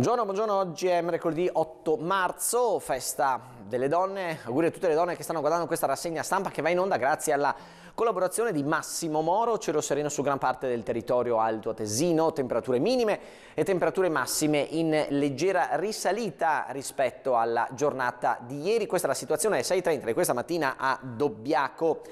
Buongiorno, buongiorno, oggi è mercoledì 8 marzo, festa delle donne, auguri a tutte le donne che stanno guardando questa rassegna stampa che va in onda grazie alla collaborazione di Massimo Moro, cielo sereno su gran parte del territorio alto atesino, temperature minime e temperature massime in leggera risalita rispetto alla giornata di ieri, questa è la situazione alle 6.30 di questa mattina a Dobbiaco.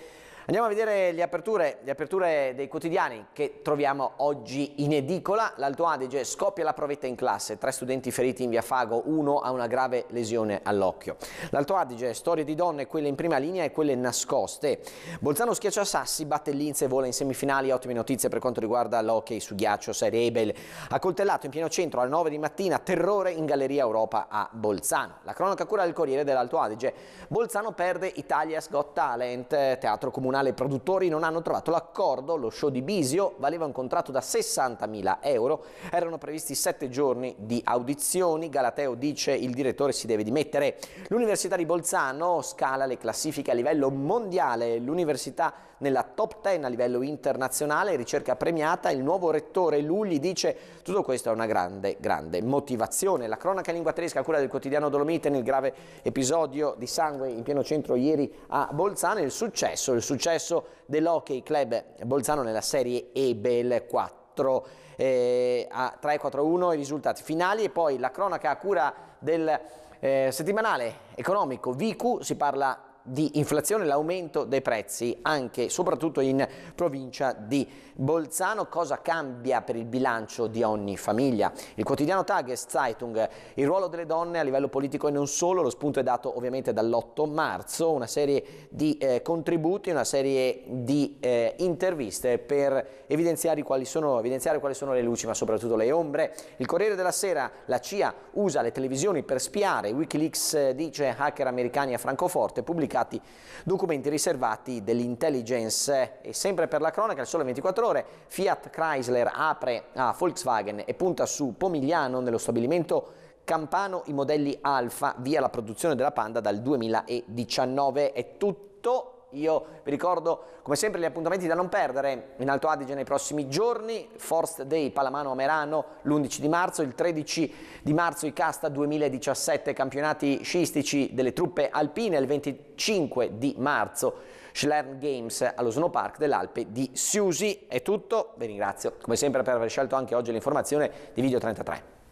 Andiamo a vedere le aperture, le aperture dei quotidiani che troviamo oggi in edicola. L'Alto Adige scoppia la provetta in classe, tre studenti feriti in via Fago, uno ha una grave lesione all'occhio. L'Alto Adige, storie di donne, quelle in prima linea e quelle nascoste. Bolzano schiaccia Sassi, batte Linz e vola in semifinali, ottime notizie per quanto riguarda l'hockey su ghiaccio Serie Ebel. Accoltellato in pieno centro alle 9 di mattina, terrore in Galleria Europa a Bolzano. La cronaca cura del Corriere dell'Alto Adige, Bolzano perde Italia's Got Talent, teatro comunale tribunale produttori non hanno trovato l'accordo, lo show di Bisio valeva un contratto da 60.000 euro, erano previsti sette giorni di audizioni, Galateo dice il direttore si deve dimettere. L'Università di Bolzano scala le classifiche a livello mondiale, l'università nella top 10 a livello internazionale, ricerca premiata, il nuovo rettore Lulli dice tutto questo è una grande, grande motivazione. La cronaca in lingua tedesca, cura del quotidiano Dolomite nel grave episodio di sangue in pieno centro ieri a Bolzano, il successo, il successo successo dell'Hockey Club Bolzano nella serie Ebel 4. Eh, a 3-4-1 i risultati finali e poi la cronaca a cura del eh, settimanale economico VQ si parla di inflazione, l'aumento dei prezzi anche e soprattutto in provincia di Bolzano. Cosa cambia per il bilancio di ogni famiglia? Il quotidiano Tages Zeitung, il ruolo delle donne a livello politico e non solo, lo spunto è dato ovviamente dall'8 marzo, una serie di eh, contributi, una serie di eh, interviste per evidenziare quali, sono, evidenziare quali sono le luci ma soprattutto le ombre. Il Corriere della Sera, la CIA usa le televisioni per spiare, Wikileaks eh, dice hacker americani a Francoforte, pubblica pubblicati documenti riservati dell'intelligence. E sempre per la cronaca, il sole 24 ore, Fiat Chrysler apre a Volkswagen e punta su Pomigliano nello stabilimento Campano i modelli Alfa via la produzione della Panda dal 2019. È tutto io vi ricordo come sempre gli appuntamenti da non perdere in Alto Adige nei prossimi giorni, Forst Day Palamano a Merano l'11 di marzo, il 13 di marzo Icasta 2017 campionati sciistici delle truppe alpine, il 25 di marzo Schlearn Games allo Snowpark dell'Alpe di Siusi. È tutto, vi ringrazio come sempre per aver scelto anche oggi l'informazione di Video 33.